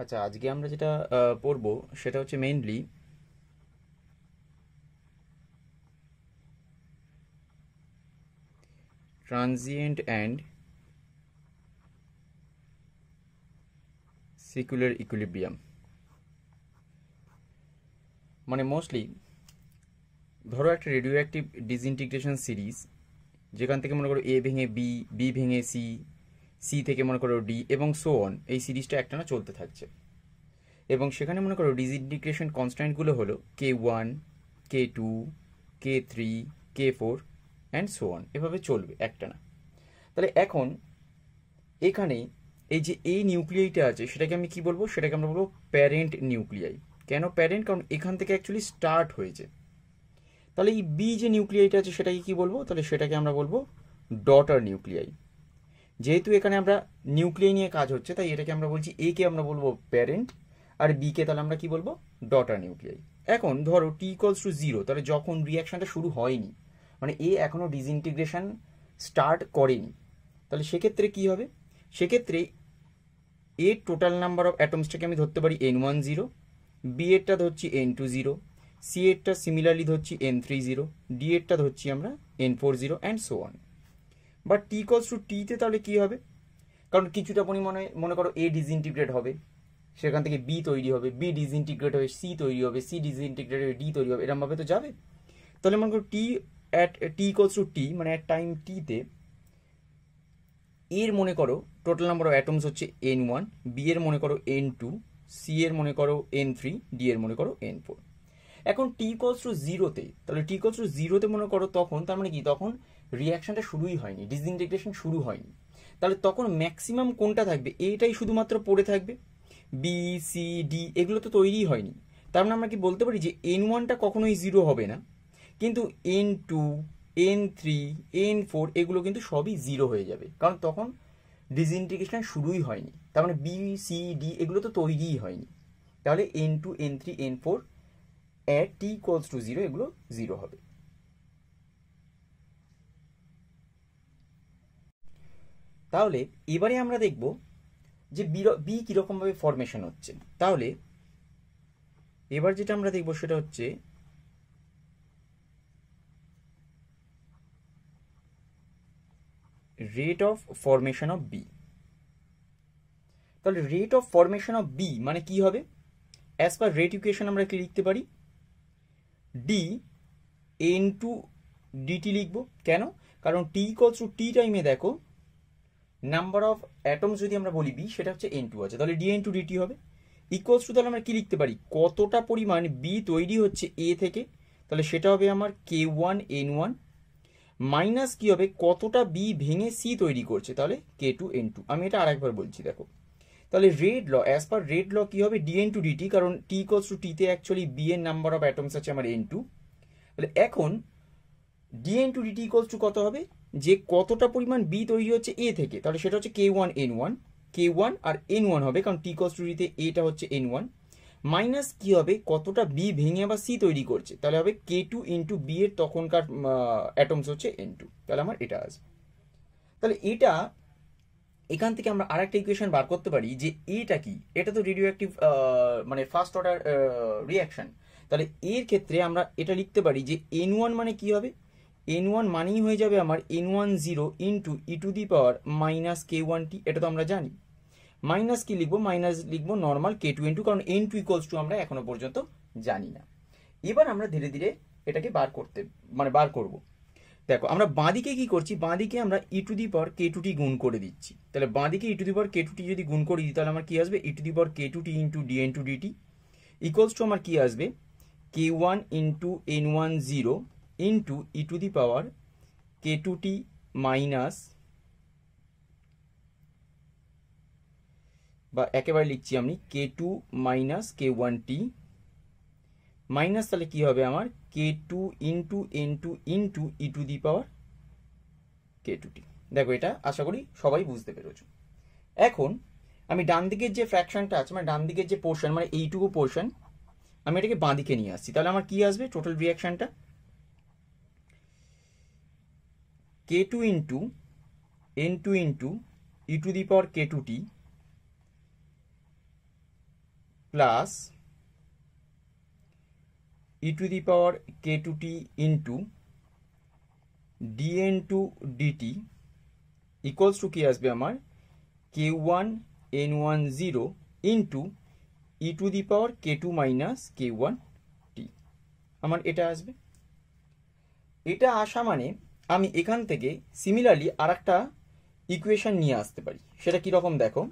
আচ্ছা আজকে আমরা যেটা পড়ব সেটা হচ্ছে mainly transient and secular equilibrium মানে মোস্টলি ধরো একটা রেডিও অ্যাক্টিভ ইন্টিগ্রেশন সিরিজ যেখান থেকে মনে করো এ ভেঙে বি বি ভেঙে সি সি থেকে মনে করো ডি এবং সো অন এই সিরিজটা একটানা চলতে থাকছে এবং সেখানে মনে করো ডিজিডিক্রেশন কনস্ট্যান্টগুলো হলো K one K two K three K four and so on এভাবে চলবে একটানা তাহলে এখন এখানে এই যে এই নিউক্লিয়াইটা আছে সেটাকে আমি কি বলবো সেটাকে আমরা বলবো প্যারেন্ট নিউক্লিয়াই কেন প্যারেন্ট কারণ এখান থেকে অ্যাকচুয়ালি স্টার্ট হয়েছে তাহলে এই বি যে নিউক্লিয়াইটা আছে সেটাকে কি বলবো তাহলে সেটাকে আমরা বলবো ডটার নিউক্লিয়াই যেহেতু এখানে আমরা নিউক্লিয়াই নিয়ে কাজ হচ্ছে তাই এটাকে আমরা বলছি এ কে আমরা বলবো প্যারেন্ট আর বি কে তাহলে আমরা কি বলবো ডটার নিউক্লিয়াই এখন ধরো টি ইকলস টু জিরো তাহলে যখন রিয়াকশনটা শুরু হয়নি মানে এ এখনও ডিসইন্টিগ্রেশন স্টার্ট করেনি তাহলে সেক্ষেত্রে কি হবে সেক্ষেত্রে এ টোটাল নাম্বার অফ অ্যাটমসটাকে আমি ধরতে পারি এন ওয়ান জিরো বি এরটা ধরছি এন টু জিরো সি এরটা সিমিলারলি ধরছি এন থ্রি জিরো ডি এরটা ধরছি আমরা N four zero and so on বা টি কলস টু টিতে তাহলে কী হবে কারণ কিছুটা পরিমাণে মনে করো এ ডিসইনটিগ্রেট হবে সেখান থেকে বি তৈরি হবে বি ডিসইনটিগ্রেট হবে সি তৈরি হবে সি ডিসইনটিগ্রেট হবে ডি তৈরি হবে এরমভাবে তো যাবে তাহলে মনে করো টি অ্যাট টি কলস টু টি মানে অ্যাট টাইম টিতে এর মনে করো টোটাল নাম্বার অফ অ্যাটমস হচ্ছে এন ওয়ান বি এর মনে করো এন টু সি এর মনে করো এন থ্রি ডি এর মনে করো এন ফোর এখন টি কলস টু জিরোতে তাহলে টি কলস টু জিরোতে মনে করো তখন তার মানে কি তখন রিয়াকশনটা শুরুই হয়নি ডিসইন্টিগ্রেশন শুরু হয়নি তাহলে তখন ম্যাক্সিমাম কোনটা থাকবে এটাই শুধুমাত্র পড়ে থাকবে বি সি ডি এগুলো তো তৈরিই হয়নি তার মানে আমরা কি বলতে পারি যে এন ওয়ানটা কখনোই জিরো হবে না কিন্তু N two N three N four এগুলো কিন্তু সবই জিরো হয়ে যাবে কারণ তখন ডিসইনটিগ্রেশন শুরুই হয়নি তার মানে বি সি ডি এগুলো তো তৈরিই হয়নি তাহলে N two N three N four at T equals to zero এগুলো জিরো হবে তাহলে এবারে আমরা দেখব যে বি ভাবে ফরমেশন হচ্ছে তাহলে এবার যেটা আমরা দেখব সেটা হচ্ছে rate of formation of B তাহলে rate of formation of B মানে কি হবে অ্যাজ পার রেট ইকুয়েশন আমরা কি লিখতে পারি ডি এন টু ডিটি লিখবো কেন কারণ টি ইকলস টু টি টাইমে দেখো নাম্বার অফ অ্যাটম যদি আমরা বলি বি সেটা হচ্ছে এন টু আছে তাহলে ডি এন টু ডিটি হবে ইকুয়ালস টু তাহলে আমরা কী লিখতে পারি কতটা পরিমাণ বি তৈরি হচ্ছে এ থেকে তাহলে সেটা হবে আমার K one N one minus কী হবে কতটা বি ভেঙে সি তৈরি করছে তাহলে কে টু এন টু আমি এটা আরেকবার বলছি দেখো তাহলে rate law as per rate law কী হবে ডিএন টু ডিটি কারণ টি কোস টু টিতে actually B number of atoms আছে আমার এন টু তাহলে এখন DN two DT equals to কত হবে যে কতটা পরিমাণ বি তৈরি হচ্ছে এ থেকে তাহলে সেটা হচ্ছে কে one N one K one আর এন ওয়ান হবে কারণ টি কোস টু ডিতে এটা হচ্ছে এন ওয়ান মাইনাস কি হবে কতটা বি ভেঙে আবার সি তৈরি করছে তাহলে হবে কে টু ইন্টু বি এর তখনকার অ্যাটমস হচ্ছে এন টু তাহলে আমার এটা আসবে তাহলে এটা এখান থেকে আমরা আরেকটা ইকুয়েশন বার করতে পারি যে এটা কি এটা তো রেডিও অ্যাক্টিভ মানে ফার্স্ট অর্ডার রিয়াকশন তাহলে এর ক্ষেত্রে আমরা এটা লিখতে পারি যে এন ওয়ান মানে কি হবে এন ওয়ান মানেই হয়ে যাবে আমার N one zero into e to the power minus K one T এটা তো আমরা জানি মাইনাস কি লিখবো মাইনাস লিখবো normal K two N two কারণ এন টু ইকোয়ালস টু আমরা এখনো পর্যন্ত জানি না এবার আমরা ধীরে ধীরে এটাকে বার করতে মানে বার করবো দেখো আমরা বাঁদিকে কি করছি বাঁদিকে আমরা ই to the power K two টি গুণ করে দিচ্ছি তাহলে বাঁদিকে ই to the power K two টি যদি গুণ করে দিই তাহলে আমার কি আসবে ই to the power K two T into D N two DT equals to আমার কি আসবে K one into N one zero into e to the power K two T minus বা একেবারে লিখছি আমি কে টু মাইনাস কে one T minus তাহলে কি হবে আমার K two into N two into e to the power K two T দেখো এটা আশা করি সবাই বুঝতে পেরেছ এখন আমি ডান দিকের যে ফ্র্যাকশনটা আছে মানে ডান দিকের যে পোর্শন মানে এইটুকু পোর্শন আমি এটাকে বাঁ দিকে নিয়ে আসছি তাহলে আমার কি আসবে টোটাল রিয়াকশানটা K two into N two into e to the power K two T plus e to the power K two T into dn টু dt equals to k আসবে আমার K one N one zero into e to the power K two minus K one T আমার এটা আসবে এটা আসা মানে আমি এখান থেকে সিমিলারলি আর একটা ইকুয়েশন নিয়ে আসতে পারি সেটা কীরকম দেখো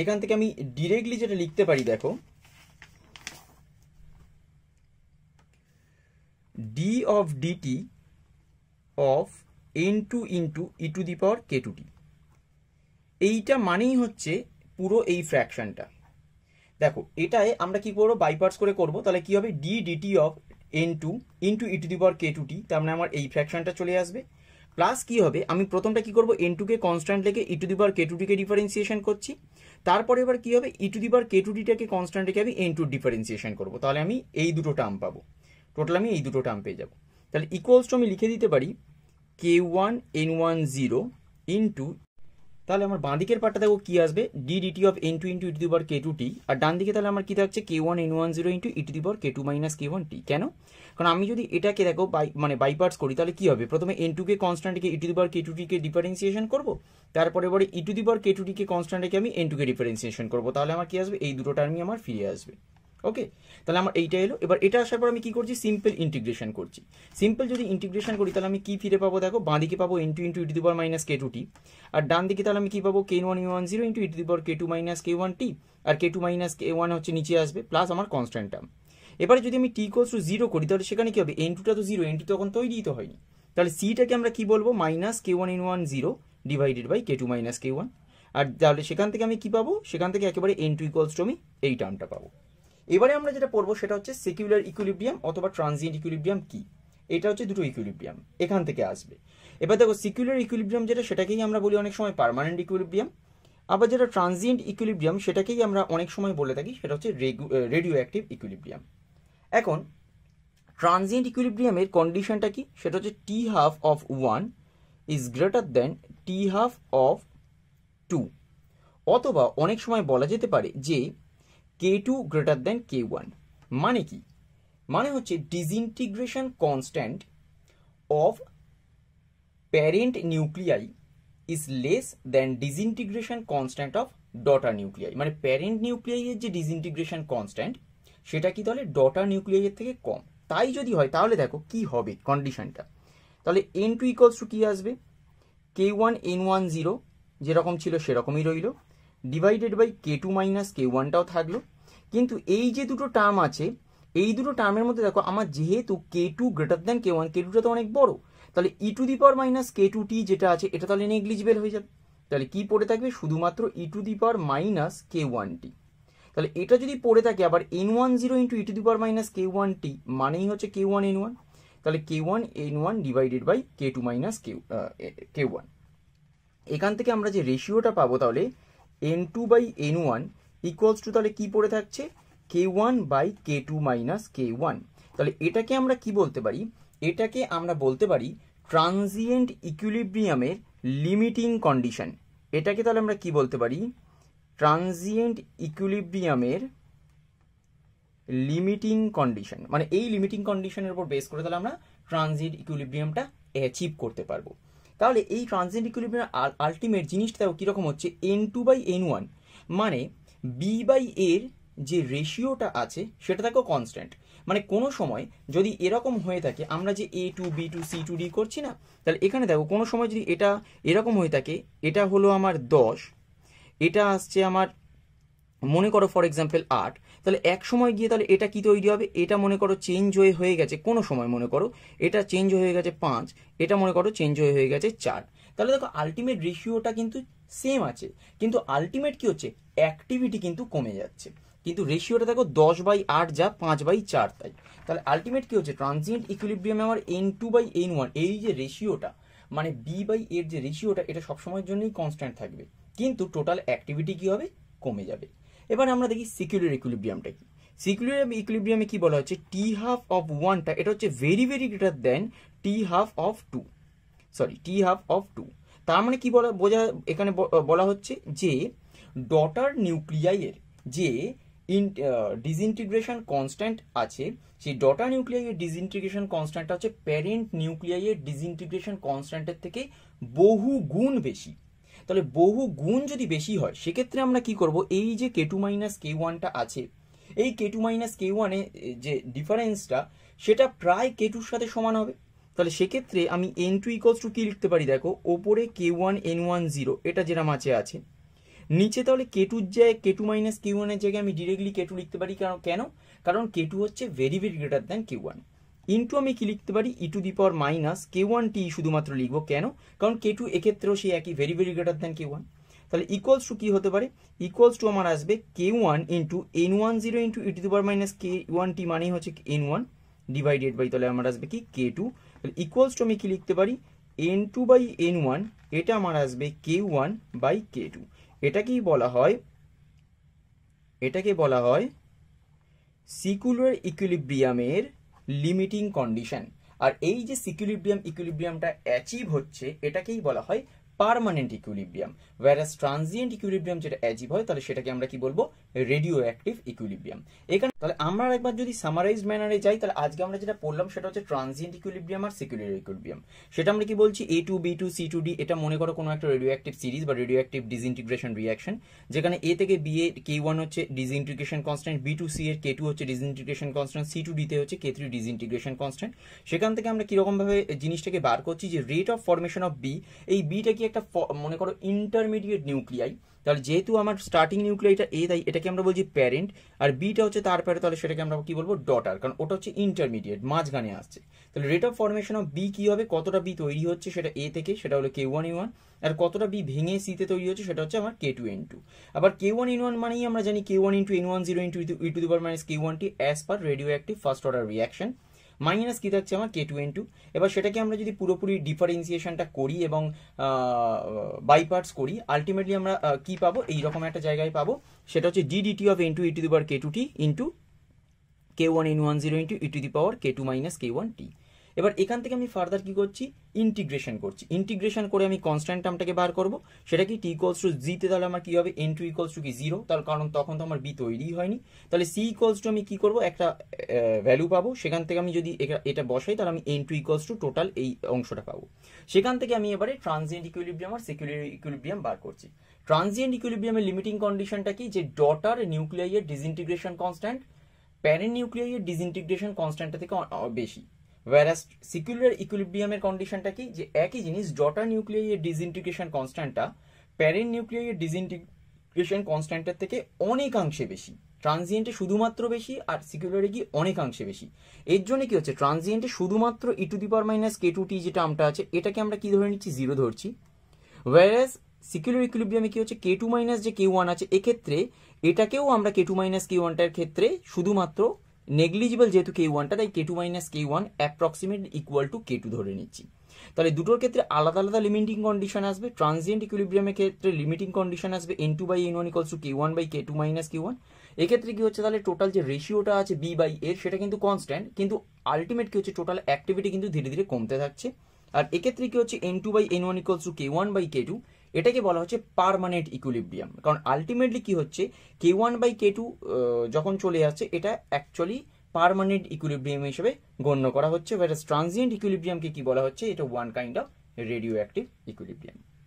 এখান থেকে আমি ডিরেক্টলি যেটা লিখতে পারি দেখো of DT of N two into e to the power K two T এইটা মানেই হচ্ছে পুরো এই ফ্র্যাকশানটা দেখো এটাই আমরা কি করবো বাইপার্স করে করব তাহলে কি হবে D DT of N two into e to the power K two T তার মানে আমার এই ফ্র্যাকশানটা চলে আসবে প্লাস কি হবে আমি প্রথমটা কি করবো এন টুকে কনস্ট্যান্ট রেখে e to the power K two টিকে ডিফারেন্সিয়েশন করছি তারপরে এবার কি হবে e to the power K two টিটাকে কনস্ট্যান্ট রেখে আমি এন টু ডিফারেন্সিয়েশন করবো তাহলে আমি এই দুটো টার্ম পাবো টোটাল আমি এই দুটো টার্ম পেয়ে যাবো তাহলে ইকুয়ালস টু আমি লিখে দিতে পারি K one N one zero into তাহলে আমার বাঁ দিকের পার্টটা দেখো কী আসবে D DT of N two into e to the power K two T আর ডান দিকে তাহলে আমার কী থাকছে K one N one zero into e to the power K two minus কে ওয়ান টি কেন কারণ আমি যদি এটাকে দেখো বাই মানে বাই পার্টস করি তাহলে কী হবে প্রথমে এন টুকে কনস্ট্যান্টকে ইটি দিবার কে টু টিকে ডিফারেন্সিয়েশন করবো তারপরে পরে ইটু দিবার কে টু টিকে কনস্ট্যান্টকে আমি এন টুকে ডিফারেন্সিয়েশন করবো তাহলে আমার কী আসবে এই দুটো টার্মই আমার ফিরে আসবে ওকে তাহলে আমার এইটা এলো এবার এটা আসার পর আমি কি করছি সিম্পল ইন্টিগ্রেশন করছি সিম্পল যদি ইন্টিগ্রেশন করি তাহলে আমি কি ফিরে পাবো দেখো বাঁ দিকে পাবো into into e to power minus কে টু টি আর ডান দিকে তাহলে আমি কি পাবো K one U one zero into e to power K two minus কে ওয়ান টি আর কে টু মাইনাস কে ওয়ান হচ্ছে নিচে আসবে প্লাস আমার কনস্ট্যান্ট টার্ম এবারে যদি আমি টি কোর্স টু জিরো করি তাহলে সেখানে কি হবে এন টুটা তো জিরো এন টু তখন তৈরিই তো হয়নি তাহলে সিটাকে আমরা কি বলবো minus K one in one zero divided by K two minus K one আর তাহলে সেখান থেকে আমি কি পাবো সেখান থেকে একেবারে এন টু ইকোয়ালস টু আমি এই টার্মটা পাবো এবারে আমরা যেটা পড়বো সেটা হচ্ছে সিকিউলার ইকুইলিব্রিয়াম অথবা ট্রানজিয়েন্ট ইকুইলিব্রিয়াম কি এটা হচ্ছে দুটো ইকুইলিব্রিয়াম এখান থেকে আসবে এবার দেখো সিকিউলার ইকুইলিব্রিয়াম যেটা সেটাকেই আমরা বলি অনেক সময় পারমানেন্ট ইকুইলিব্রিয়াম আবার যেটা ট্রানজিয়েন্ট ইকুইলিব্রিয়াম সেটাকেই আমরা অনেক সময় বলে থাকি সেটা হচ্ছে রেডিও অ্যাক্টিভ ইকুইলিব্রিয়াম এখন ট্রানজিয়েন্ট ইকুইলিব্রিয়ামের কন্ডিশনটা কি সেটা হচ্ছে T half of one is greater than T half of two অথবা অনেক সময় বলা যেতে পারে যে K two greater than K one মানে কি মানে হচ্ছে disintegration constant of parent nuclei is less than disintegration constant of daughter nuclei মানে প্যারেন্ট নিউক্লিয়াইয়ের যে ডিসইনটিগ্রেশন কনস্ট্যান্ট সেটা কি তাহলে ডটার নিউক্লিয়াইয়ের থেকে কম তাই যদি হয় তাহলে দেখো কি হবে কন্ডিশনটা তাহলে এন টু ইকলস টু কী আসবে K one N one zero যেরকম ছিল সেরকমই রইল divided by K two minus K ওয়ানটাও থাকলো কিন্তু এই যে দুটো টার্ম আছে এই দুটো টার্মের মধ্যে দেখো আমার যেহেতু K two greater than K one K টুটা তো অনেক বড় তাহলে e to the power minus K two T যেটা আছে এটা তাহলে নেগলিজিবেল হয়ে যাবে তাহলে কি পড়ে থাকবে শুধুমাত্র e to the power minus K one T তাহলে এটা যদি পড়ে থাকে আবার N one zero into e to the power minus K one T মানেই হচ্ছে কে ওয়ান এন ওয়ান তাহলে K one N one divided by K two minus K K one এখান থেকে আমরা যে রেশিওটা পাবো তাহলে N two by N one equals to তাহলে কী পড়ে থাকছে K one by K two minus K one তাহলে এটাকে আমরা কি বলতে পারি এটাকে আমরা বলতে পারি ট্রানজিয়েন্ট ইকুইলিব্রিয়ামের লিমিটিং কন্ডিশন এটাকে তাহলে আমরা কি বলতে পারি ট্রানজিয়েন্ট ইকুইলিব্রিয়ামের লিমিটিং কন্ডিশন মানে এই লিমিটিং কন্ডিশনের উপর বেস করে তাহলে আমরা ট্রানজিট ইকুইলিব্রিয়ামটা অ্যাচিভ করতে পারবো তাহলে এই ট্রানজিয়েন্ট আলটিমেট জিনিসটা কীরকম হচ্ছে N two by N one মানে বি বাই এর যে রেশিওটা আছে সেটা থাকেও কনস্ট্যান্ট মানে কোনো সময় যদি এরকম হয়ে থাকে আমরা যে A to B to C to D করছি না তাহলে এখানে দেখো কোনো সময় যদি এটা এরকম হয়ে থাকে এটা হলো আমার দশ এটা আসছে আমার মনে করো ফর এক্সাম্পল আট তাহলে এক সময় গিয়ে তাহলে এটা কি তৈরি হবে এটা মনে করো চেঞ্জ হয়ে হয়ে গেছে কোনো সময় মনে করো এটা চেঞ্জ হয়ে গেছে পাঁচ এটা মনে করো চেঞ্জ হয়ে হয়ে গেছে চার তাহলে দেখো আলটিমেট রেশিওটা কিন্তু সেম আছে কিন্তু আলটিমেট কি হচ্ছে অ্যাক্টিভিটি কিন্তু কমে যাচ্ছে কিন্তু রেশিওটা দেখো দশ বাই আট যা পাঁচ বাই চার তাই তাহলে আলটিমেট কি হচ্ছে ট্রানজিয়েন্ট ইকুইলিব্রিয়ামে আমার N two by N one এই যে রেশিওটা মানে বি বাই এর যে রেশিওটা এটা সবসময়ের জন্যই কনস্ট্যান্ট থাকবে কিন্তু টোটাল অ্যাক্টিভিটি কি হবে কমে যাবে এবার আমরা দেখি সিকিউলার ইকুইলিব্রিয়ামটা কি সিকিউলার ইকুইলিব্রিয়ামে কি বলা হচ্ছে টি হাফ অফ ওয়ানটা এটা হচ্ছে very very greater than T half of two sorry T half of two তার মানে কি বলা বোঝা এখানে বলা হচ্ছে যে ডটার নিউক্লিয়াইয়ের যে ইন ডিসইন্টিগ্রেশন কনস্ট্যান্ট আছে সেই ডটা নিউক্লিয়াইয়ের ডিসইন্টিগ্রেশন কনস্ট্যান্টটা হচ্ছে প্যারেন্ট নিউক্লিয়াইয়ের ডিসইন্টিগ্রেশন কনস্ট্যান্টের থেকে বহু গুণ বেশি তাহলে বহু গুণ যদি বেশি হয় সেক্ষেত্রে আমরা কি করব এই যে কে টু মাইনাস কে ওয়ানটা আছে এই কে টু মাইনাস কে ওয়ানে যে ডিফারেন্সটা সেটা প্রায় কে টুর সাথে সমান হবে তাহলে সেক্ষেত্রে আমি এন টু ইকোয়ালস টু কী লিখতে পারি দেখো ওপরে K one N one zero এটা যেরকম আছে আছে নিচে তাহলে কে টুর জায়গায় কে টু মাইনাস কে ওয়ানের জায়গায় আমি ডিরেক্টলি কে টু লিখতে পারি কারণ কেন কারণ কে টু হচ্ছে very very greater than K one into আমি কি লিখতে পারি e to the power minus K one T শুধুমাত্র লিখবো কেন কারণ কে টু এক্ষেত্রেও সেই একই very very greater than K one তাহলে ইকুয়ালস টু কী হতে পারে ইকুয়ালস টু আমার আসবে K one into N one zero into e to the power minus K one T মানেই হচ্ছে এন ওয়ান ডিভাইডেড বাই তাহলে আমার আসবে কি কে টু তাহলে ইকুয়ালস টু আমি কি লিখতে পারি N two by N one এটা আমার আসবে K one by K two এটাকেই বলা হয় এটাকে বলা হয় সিকুলার ইকুইলিব্রিয়ামের লিমিটিং কন্ডিশন আর এই যে সিকিউলিব্রিয়াম ইকুইলিব্রিয়ামটা অ্যাচিভ হচ্ছে এটাকেই বলা হয় permanent equilibrium versus transient equilibrium যেটা অ্যাচিভ হয় তাহলে সেটাকে আমরা কি বলবো রেডিও অ্যাক্টিভ ইকুইলিব্রিয়াম এখানে তাহলে আমরা একবার যদি সামারাইজ ম্যানারে যাই তাহলে আজকে আমরা যেটা পড়লাম সেটা হচ্ছে ট্রানজিয়েন্ট ইকুইলিব্রিয়াম আর সিকিউলার ইকুইলিব্রিয়াম সেটা আমরা কি বলছি A to B to C to D এটা মনে করো কোনো একটা রেডিও অ্যাক্টিভ সিরিজ বা রেডিও অ্যাক্টিভ ডিসইন্টিগ্রেশন রিয়াকশন যেখানে এ থেকে বি এ কে ওয়ান হচ্ছে disintegration constant B to C এর কে টু হচ্ছে ডিসইন্টিগ্রেশন কনস্ট্যান্ট সি টু ডিতে হচ্ছে কে থ্রি ডিসইন্টিগ্রেশন কনস্ট্যান্ট সেখান থেকে আমরা কিরকমভাবে জিনিসটাকে বার করছি যে rate of formation of B এই বিটা কি একটা মনে করো ইন্টার ইন্টারমিডিয়েট নিউক্লিয়াই তাহলে যেহেতু আমার স্টার্টিং নিউক্লিয়াইটা এ তাই এটাকে আমরা বলছি প্যারেন্ট আর বিটা হচ্ছে তার প্যারে তাহলে সেটাকে আমরা কি বলবো ডটার কারণ ওটা হচ্ছে ইন্টারমিডিয়েট মাঝখানে আসছে তাহলে rate of formation of B কী হবে কতটা বি তৈরি হচ্ছে সেটা এ থেকে সেটা হলো কে ওয়ান ওয়ান আর কতটা বি ভেঙে সিতে তৈরি হচ্ছে সেটা হচ্ছে আমার কে টু এন টু আবার কে ওয়ান ইন ওয়ান মানেই আমরা জানি K one into N one zero into e to the power minus K one T as per radio active first order reaction minus কী থাকছে আমার কে টু এন টু এবার সেটাকে আমরা যদি পুরোপুরি ডিফারেন্সিয়েশনটা করি এবং বাই পার্টস করি আলটিমেটলি আমরা কি পাবো এই রকম একটা জায়গায় পাবো সেটা হচ্ছে D DT of N two e to the power K two T into K one N one zero into e to the power K two minus K one T এবার এখান থেকে আমি ফার্দার কি করছি ইন্টিগ্রেশন করছি ইন্টিগ্রেশন করে আমি constant টার্মটাকে বার করব সেটা কি টি ইকোয়ালস টু জিতে তাহলে আমার কি হবে এন টু ইকোয়ালস টু কি জিরো তার কারণ তখন তো আমার বি তৈরি হয়নি তাহলে সি ইকোয়ালস টু আমি কি করব একটা ভ্যালু পাবো সেখান থেকে আমি যদি এটা বসাই তাহলে আমি N two equals to total এই অংশটা পাবো সেখান থেকে আমি এবারে ট্রানজিয়েন্ট ইকুইলিব্রিয়াম আর সেকুলার ইকুইলিব্রিয়াম বার করছি ট্রানজিয়েন্ট ইকুইলিব্রিয়ামের লিমিটিং কন্ডিশনটা কি যে ডটার নিউক্লিয়াইয়ের ডিসইন্টিগ্রেশন কনস্ট্যান্ট প্যারেন্ট নিউক্লিয়াইয়ের ডিসইন্টিগ্রেশন কনস্ট্যান্টটা থেকে বেশি ওয়ারাস সিকিউলার ইকুইলিব্রিয়ামের কন্ডিশনটা কি যে একই জিনিস ডটার নিউক্লিয়ার ডিসইন্টিগ্রেশন কনস্ট্যান্টটা প্যারেন্ট নিউক্লিয়ার ডিসইন্টিগ্রেশন কনস্ট্যান্টের থেকে অনেকাংশে বেশি ট্রানজিয়েন্টে শুধুমাত্র বেশি আর সিকিউলারে কি অনেকাংশে বেশি এর জন্য কি হচ্ছে ট্রানজিয়েন্টে শুধুমাত্র e to the power minus K two t যে টার্মটা আছে এটাকে আমরা কি ধরে নিচ্ছি জিরো ধরছি ওয়ারাস সিকিউলার ইকুইলিব্রিয়ামে কি হচ্ছে কে টু মাইনাস যে কে ওয়ান আছে এক্ষেত্রে এটাকেও আমরা কে টু মাইনাস কে ওয়ানটার ক্ষেত্রে শুধুমাত্র নেগলিজিবল যেহেতু কে ওয়ানটা তাই k two minus K one approximate equal to k two ধরে নিচ্ছি তাহলে দুটোর ক্ষেত্রে আলাদা আলাদা লিমিটিং কন্ডিশন আসবে ট্রানজিয়েন্ট ইকুইলিব্রিয়ামের ক্ষেত্রে লিমিটিং কন্ডিশন আসবে N two by N one equals to k one by K two minus K one এক্ষেত্রে কি হচ্ছে তাহলে টোটাল যে রেশিওটা আছে বি বাই এর সেটা কিন্তু কনস্ট্যান্ট কিন্তু আলটিমেট কি হচ্ছে টোটাল অ্যাক্টিভিটি কিন্তু ধীরে ধীরে কমতে থাকছে আর এক্ষেত্রে কি হচ্ছে N two by N one equals to k one by K two এটাকে বলা হচ্ছে পারমানেন্ট ইকুইলিব্রিয়াম কারণ আলটিমেটলি কি হচ্ছে কে ওয়ান বাই কে টু যখন চলে আসছে এটা অ্যাকচুয়ালি পারমানেন্ট ইকুইলিব্রিয়াম হিসেবে গণ্য করা হচ্ছে ট্রানজিয়েন্ট ইকুইলিব্রিয়ামকে কি বলা হচ্ছে এটা one kind of radio active equilibrium